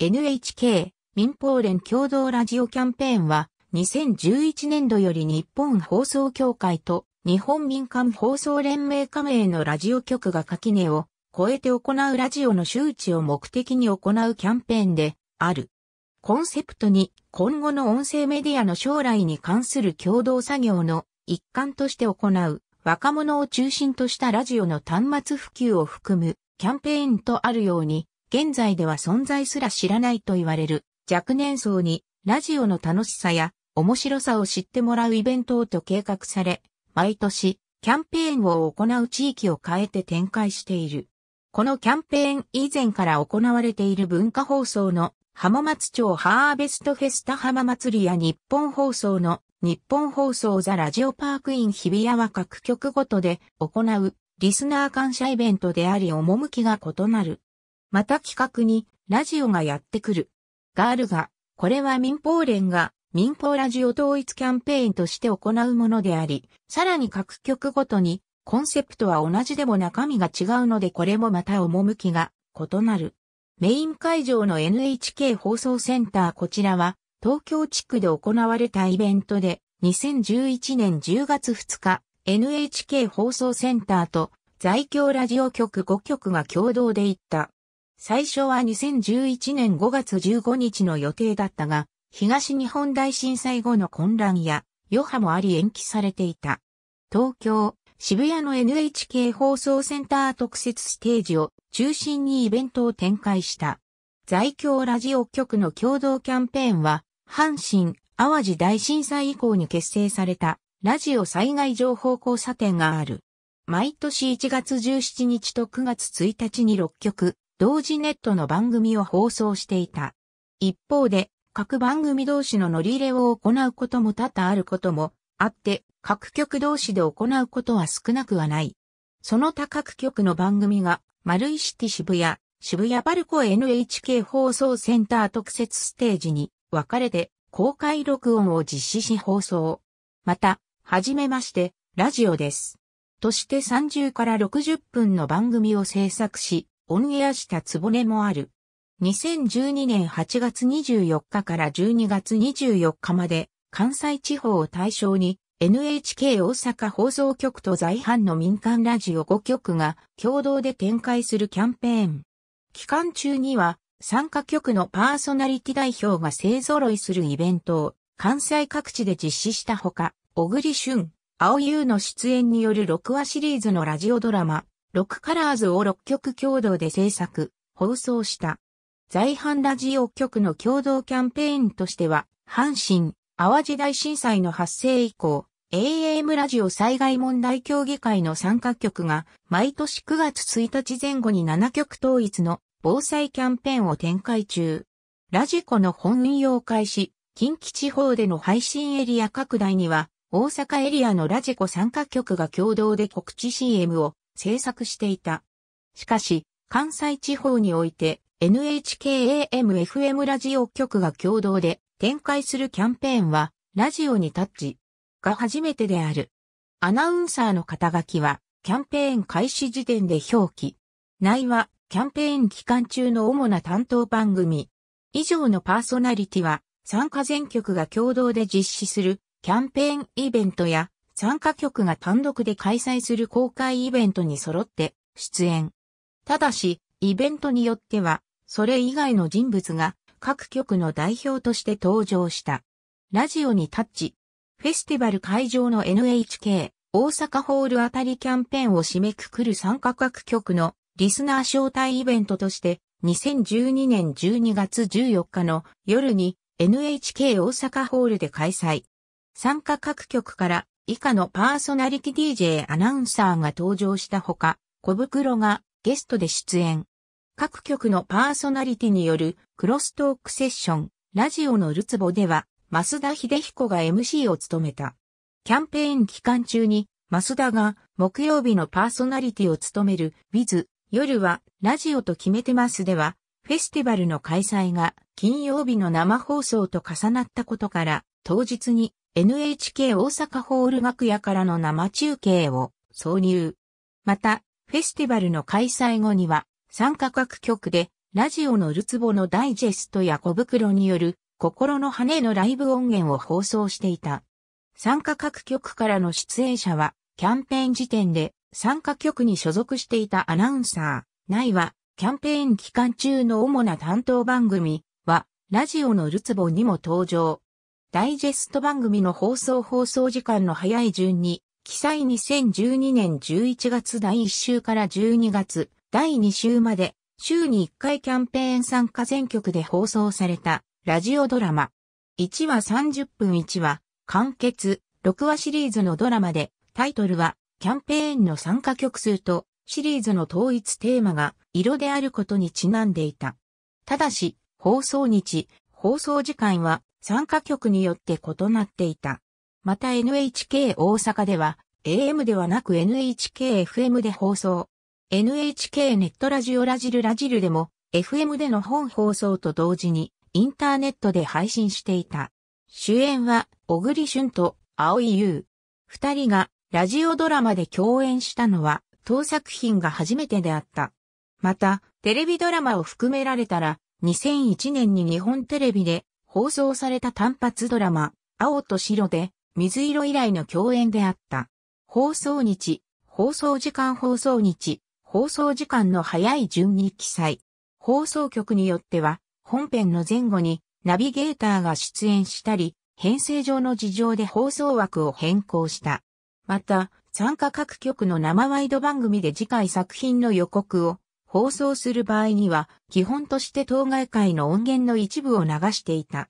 NHK 民放連共同ラジオキャンペーンは2011年度より日本放送協会と日本民間放送連盟加盟のラジオ局が垣根を超えて行うラジオの周知を目的に行うキャンペーンである。コンセプトに今後の音声メディアの将来に関する共同作業の一環として行う若者を中心としたラジオの端末普及を含むキャンペーンとあるように現在では存在すら知らないと言われる若年層にラジオの楽しさや面白さを知ってもらうイベントをと計画され、毎年キャンペーンを行う地域を変えて展開している。このキャンペーン以前から行われている文化放送の浜松町ハーベストフェスタ浜祭りや日本放送の日本放送ザラジオパークイン日比谷は各局ごとで行うリスナー感謝イベントであり趣が異なる。また企画に、ラジオがやってくる。があるが、これは民放連が、民放ラジオ統一キャンペーンとして行うものであり、さらに各局ごとに、コンセプトは同じでも中身が違うのでこれもまた趣が異なる。メイン会場の NHK 放送センターこちらは東京地区で行われたイベントで2011年10月2日 NHK 放送センターと在京ラジオ局5局が共同で行った最初は2011年5月15日の予定だったが、東日本大震災後の混乱や余波もあり延期されていた。東京、渋谷の NHK 放送センター特設ステージを中心にイベントを展開した。在京ラジオ局の共同キャンペーンは、阪神・淡路大震災以降に結成されたラジオ災害情報交差点がある。毎年1月17日と9月1日に6局。同時ネットの番組を放送していた。一方で、各番組同士の乗り入れを行うことも多々あることもあって、各局同士で行うことは少なくはない。その他各局の番組が、丸井シティ渋谷、渋谷パルコ NHK 放送センター特設ステージに分かれて公開録音を実施し放送。また、はじめまして、ラジオです。として30から60分の番組を制作し、オンエアしたつぼねもある。2012年8月24日から12月24日まで、関西地方を対象に、NHK 大阪放送局と在阪の民間ラジオ5局が共同で展開するキャンペーン。期間中には、参加局のパーソナリティ代表が勢揃いするイベントを関西各地で実施したほか、小栗旬、青優の出演による6話シリーズのラジオドラマ、6カラーズを6曲共同で制作、放送した。在阪ラジオ局の共同キャンペーンとしては、阪神、淡路大震災の発生以降、AAM ラジオ災害問題協議会の参加局が、毎年9月1日前後に7局統一の防災キャンペーンを展開中。ラジコの本運用開始、近畿地方での配信エリア拡大には、大阪エリアのラジコ参加局が共同で告知 CM を制作していた。しかし、関西地方において NHKAMFM ラジオ局が共同で展開するキャンペーンはラジオにタッチが初めてである。アナウンサーの肩書きはキャンペーン開始時点で表記。内はキャンペーン期間中の主な担当番組。以上のパーソナリティは参加全局が共同で実施するキャンペーンイベントや参加局が単独で開催する公開イベントに揃って出演。ただし、イベントによっては、それ以外の人物が各局の代表として登場した。ラジオにタッチ。フェスティバル会場の NHK 大阪ホールあたりキャンペーンを締めくくる参加各局のリスナー招待イベントとして2012年12月14日の夜に NHK 大阪ホールで開催。参加各局から以下のパーソナリティ DJ アナウンサーが登場したほか、小袋がゲストで出演。各局のパーソナリティによるクロストークセッション、ラジオのるつぼでは、増田秀彦が MC を務めた。キャンペーン期間中に、増田が木曜日のパーソナリティを務める With 夜はラジオと決めてますでは、フェスティバルの開催が金曜日の生放送と重なったことから、当日に NHK 大阪ホール楽屋からの生中継を挿入。また、フェスティバルの開催後には、参加各局で、ラジオのるつぼのダイジェストや小袋による、心の羽のライブ音源を放送していた。参加各局からの出演者は、キャンペーン時点で、参加局に所属していたアナウンサー、ないは、キャンペーン期間中の主な担当番組は、ラジオのるつぼにも登場。ダイジェスト番組の放送放送時間の早い順に、記載2012年11月第1週から12月第2週まで、週に1回キャンペーン参加全局で放送されたラジオドラマ。1話30分1話、完結、6話シリーズのドラマで、タイトルは、キャンペーンの参加曲数と、シリーズの統一テーマが、色であることにちなんでいた。ただし、放送日、放送時間は、参加局によって異なっていた。また NHK 大阪では AM ではなく NHKFM で放送。NHK ネットラジオラジルラジルでも FM での本放送と同時にインターネットで配信していた。主演は小栗旬と青井優。二人がラジオドラマで共演したのは当作品が初めてであった。また、テレビドラマを含められたら、2001年に日本テレビで放送された単発ドラマ、青と白で、水色以来の共演であった。放送日、放送時間放送日、放送時間の早い順に記載。放送局によっては、本編の前後にナビゲーターが出演したり、編成上の事情で放送枠を変更した。また、参加各局の生ワイド番組で次回作品の予告を放送する場合には、基本として当該会の音源の一部を流していた。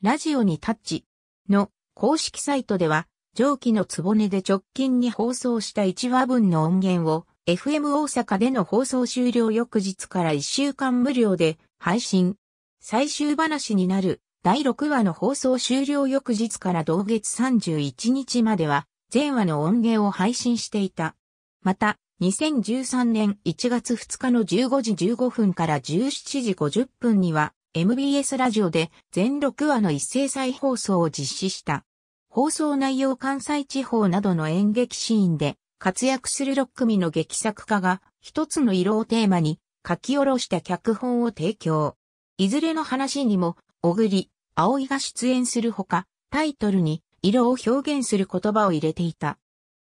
ラジオにタッチの公式サイトでは、上記のつぼねで直近に放送した1話分の音源を FM 大阪での放送終了翌日から1週間無料で配信。最終話になる第6話の放送終了翌日から同月31日までは全話の音源を配信していた。また、2013年1月2日の15時15分から17時50分には MBS ラジオで全6話の一斉再放送を実施した。放送内容関西地方などの演劇シーンで活躍する6組の劇作家が一つの色をテーマに書き下ろした脚本を提供。いずれの話にも、小栗、葵が出演するほか、タイトルに色を表現する言葉を入れていた。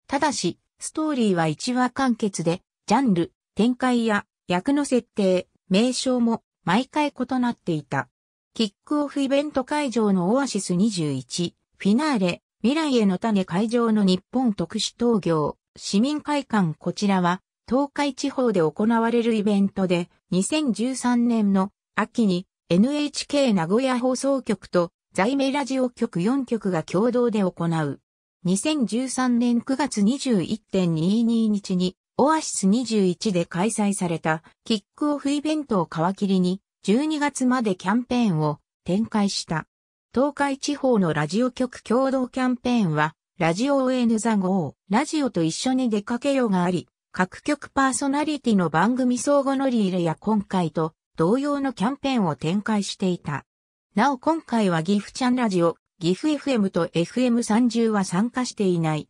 ただし、ストーリーは1話完結で、ジャンル、展開や役の設定、名称も毎回異なっていた。キックオフイベント会場のオアシス21、フィナーレ、未来への種会場の日本特殊東業、市民会館こちらは、東海地方で行われるイベントで、2013年の秋に NHK 名古屋放送局と在米ラジオ局4局が共同で行う。2013年9月21.22日に、オアシス21で開催されたキックオフイベントを皮切りに、12月までキャンペーンを展開した。東海地方のラジオ局共同キャンペーンは、ラジオ ON ザゴー・ラジオと一緒に出かけようがあり、各局パーソナリティの番組相互乗り入れや今回と同様のキャンペーンを展開していた。なお今回はギフちゃんラジオ、岐阜 FM と FM30 は参加していない。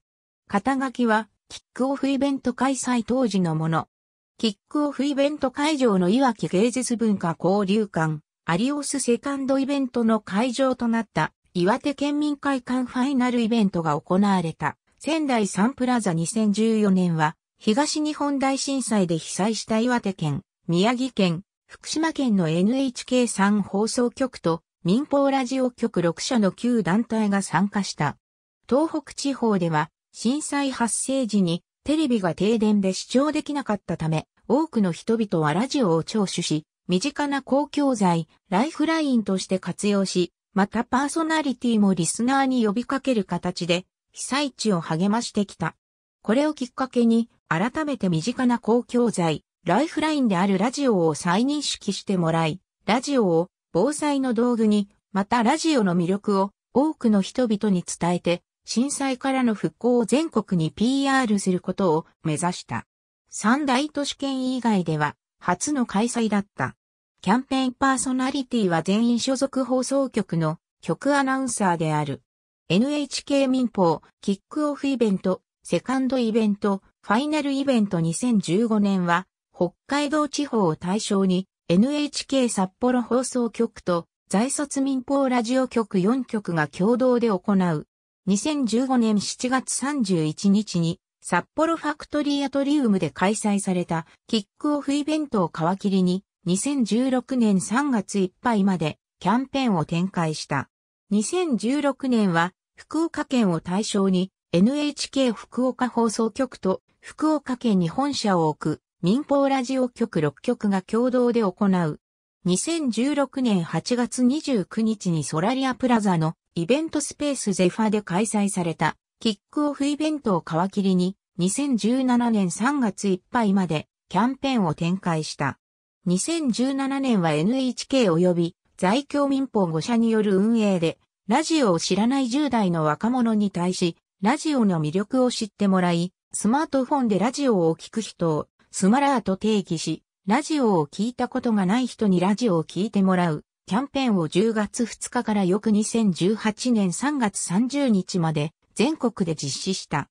肩書きは、キックオフイベント開催当時のもの。キックオフイベント会場のいわき芸術文化交流館、アリオスセカンドイベントの会場となった岩手県民会館ファイナルイベントが行われた仙台サンプラザ2014年は東日本大震災で被災した岩手県、宮城県、福島県の NHK3 放送局と民放ラジオ局6社の旧団体が参加した。東北地方では震災発生時にテレビが停電で視聴できなかったため、多くの人々はラジオを聴取し、身近な公共財、ライフラインとして活用し、またパーソナリティもリスナーに呼びかける形で、被災地を励ましてきた。これをきっかけに、改めて身近な公共財、ライフラインであるラジオを再認識してもらい、ラジオを防災の道具に、またラジオの魅力を多くの人々に伝えて、震災からの復興を全国に PR することを目指した。三大都市圏以外では初の開催だった。キャンペーンパーソナリティは全員所属放送局の局アナウンサーである。NHK 民放キックオフイベント、セカンドイベント、ファイナルイベント2015年は北海道地方を対象に NHK 札幌放送局と在卒民放ラジオ局4局が共同で行う。2015年7月31日に札幌ファクトリーアトリウムで開催されたキックオフイベントを皮切りに2016年3月いっぱいまでキャンペーンを展開した。2016年は福岡県を対象に NHK 福岡放送局と福岡県に本社を置く民放ラジオ局6局が共同で行う。2016年8月29日にソラリアプラザのイベントスペースゼファで開催されたキックオフイベントを皮切りに2017年3月いっぱいまでキャンペーンを展開した。2017年は NHK 及び在京民放5社による運営でラジオを知らない10代の若者に対しラジオの魅力を知ってもらいスマートフォンでラジオを聴く人をスマラーと定義し、ラジオを聞いたことがない人にラジオを聞いてもらうキャンペーンを10月2日から翌2018年3月30日まで全国で実施した。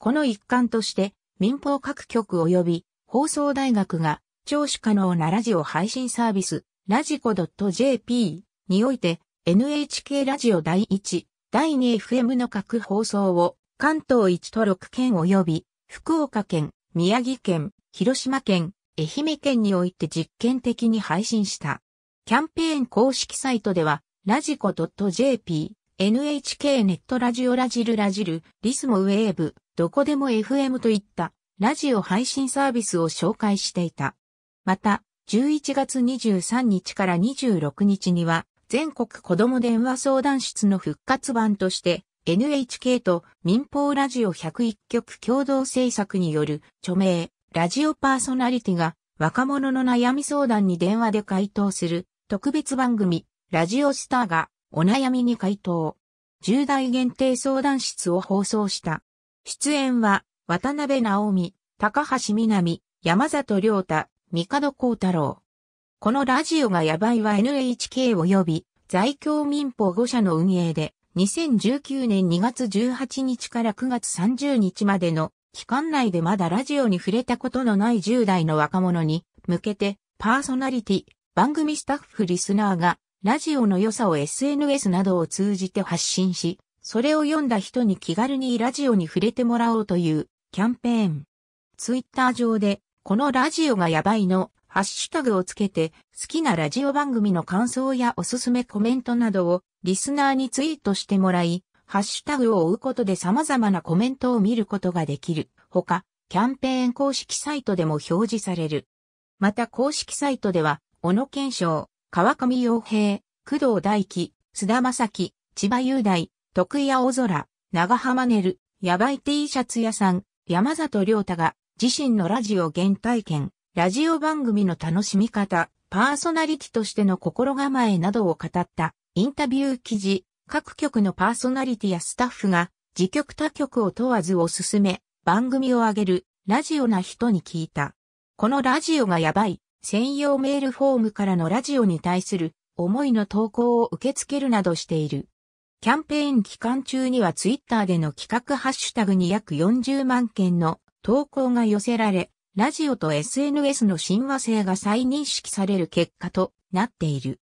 この一環として民放各局及び放送大学が聴取可能なラジオ配信サービスラジコ .jp において NHK ラジオ第1、第 2FM の各放送を関東1都6県及び福岡県、宮城県、広島県、愛媛県において実験的に配信した。キャンペーン公式サイトでは、ラジコ .jp、NHK ネットラジオラジルラジル、リスモウェーブ、どこでも FM といったラジオ配信サービスを紹介していた。また、11月23日から26日には、全国子ども電話相談室の復活版として、NHK と民放ラジオ101局共同制作による著名ラジオパーソナリティが若者の悩み相談に電話で回答する特別番組、ラジオスターがお悩みに回答。10代限定相談室を放送した。出演は渡辺直美、高橋みなみ、山里亮太、三角幸太郎。このラジオがやばいは NHK 及び在京民法5社の運営で2019年2月18日から9月30日までの期間内でまだラジオに触れたことのない10代の若者に向けてパーソナリティ、番組スタッフリスナーがラジオの良さを SNS などを通じて発信し、それを読んだ人に気軽にラジオに触れてもらおうというキャンペーン。ツイッター上で、このラジオがやばいの、ハッシュタグをつけて、好きなラジオ番組の感想やおすすめコメントなどをリスナーにツイートしてもらい、ハッシュタグを追うことで様々なコメントを見ることができる。ほか、キャンペーン公式サイトでも表示される。また公式サイトでは、小野健章、川上洋平、工藤大輝、須田正樹、千葉雄大、徳井青空、長浜ねる、ヤバイ T シャツ屋さん、山里亮太が自身のラジオ原体験、ラジオ番組の楽しみ方、パーソナリティとしての心構えなどを語ったインタビュー記事、各局のパーソナリティやスタッフが、自局他局を問わずおすすめ、番組をあげる、ラジオな人に聞いた。このラジオがやばい、専用メールフォームからのラジオに対する思いの投稿を受け付けるなどしている。キャンペーン期間中にはツイッターでの企画ハッシュタグに約40万件の投稿が寄せられ、ラジオと SNS の親和性が再認識される結果となっている。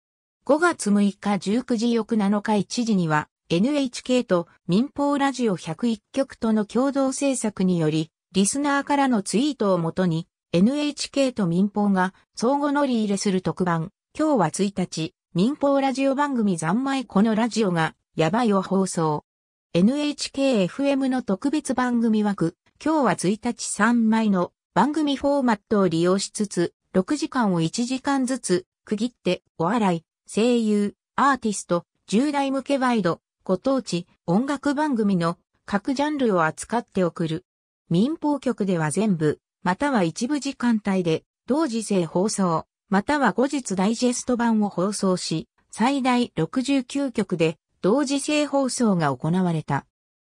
5月6日19時翌7日1時には NHK と民放ラジオ101局との共同制作により、リスナーからのツイートをもとに、NHK と民放が相互乗り入れする特番、今日は1日、民放ラジオ番組三昧このラジオが、やばいを放送。NHKFM の特別番組枠、今日は1日三枚の番組フォーマットを利用しつつ、6時間を1時間ずつ、区切って、お笑い、声優、アーティスト、10代向けワイド、ご当地、音楽番組の各ジャンルを扱って送る。民放局では全部、または一部時間帯で、同時性放送、または後日ダイジェスト版を放送し、最大69局で同時性放送が行われた。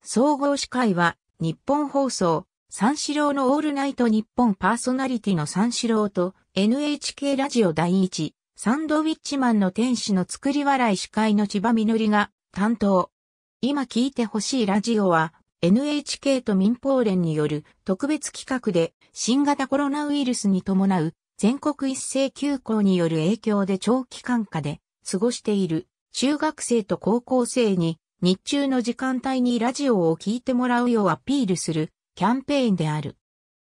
総合司会は、日本放送、三四郎のオールナイト日本パーソナリティの三四郎と NHK ラジオ第一サンドウィッチマンの天使の作り笑い司会の千葉みのりが担当。今聞いてほしいラジオは NHK と民放連による特別企画で新型コロナウイルスに伴う全国一斉休校による影響で長期間下で過ごしている中学生と高校生に日中の時間帯にラジオを聞いてもらうようアピールするキャンペーンである。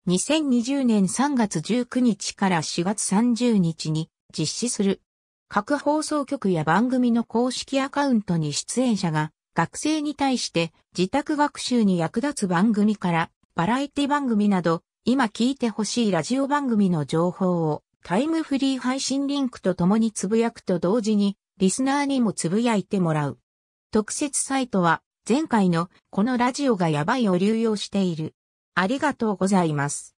2020年3月19日から4月30日に実施する。各放送局や番組の公式アカウントに出演者が学生に対して自宅学習に役立つ番組からバラエティ番組など今聞いてほしいラジオ番組の情報をタイムフリー配信リンクと共につぶやくと同時にリスナーにもつぶやいてもらう。特設サイトは前回のこのラジオがやばいを流用している。ありがとうございます。